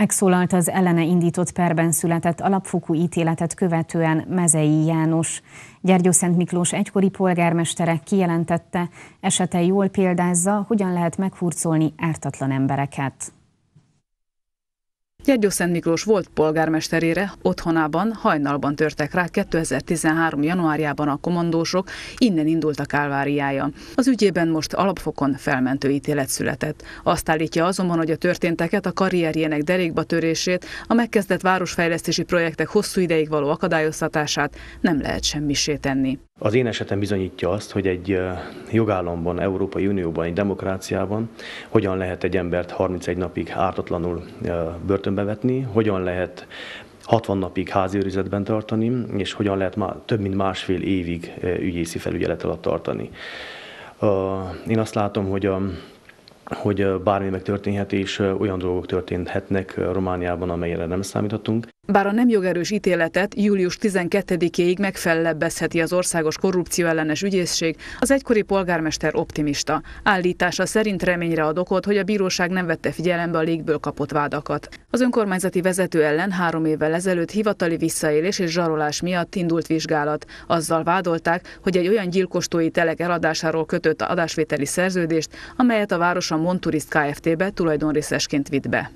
Megszólalt az ellene indított perben született alapfokú ítéletet követően Mezei János. Gyergyó Szent Miklós egykori polgármestere kijelentette, esete jól példázza, hogyan lehet meghurcolni ártatlan embereket. Gyergyó Szent Miklós volt polgármesterére otthonában hajnalban törtek rá 2013. januárjában a komandósok, innen indult a kálváriája. Az ügyében most alapfokon felmentő ítélet született. Azt állítja azonban, hogy a történteket, a karrierjének derékba törését, a megkezdett városfejlesztési projektek hosszú ideig való akadályoztatását nem lehet semmisé tenni. Az én esetem bizonyítja azt, hogy egy jogállamban, Európai Unióban, egy demokráciában hogyan lehet egy embert 31 napig ártatlanul börtönbe vetni, hogyan lehet 60 napig háziőrizetben tartani, és hogyan lehet már több mint másfél évig ügyészi felügyelet alatt tartani. Én azt látom, hogy a hogy bármi megtörténhet, és olyan dolgok történhetnek Romániában, amelyre nem számíthatunk. Bár a nem jogerős ítéletet július 12 éig megfellebbezheti az országos korrupcióellenes ügyészség, az egykori polgármester optimista. Állítása szerint reményre ad okot, hogy a bíróság nem vette figyelembe a légből kapott vádakat. Az önkormányzati vezető ellen három évvel ezelőtt hivatali visszaélés és zsarolás miatt indult vizsgálat. Azzal vádolták, hogy egy olyan gyilkostói telek eladásáról kötött adásvételi szerződést, amelyet a város a Monturist Kft-be tulajdonrészesként vitt be.